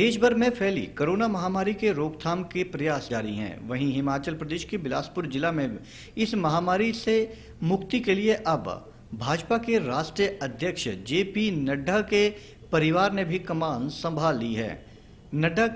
देश भर में फैली कोरोना महामारी के रोकथाम के प्रयास जारी हैं वहीं हिमाचल प्रदेश के बिलासपुर जिला में इस महामारी से मुक्ति के लिए अब भाजपा के राष्ट्रीय अध्यक्ष जेपी नड्डा के परिवार ने भी कमान संभाल ली है नड्डा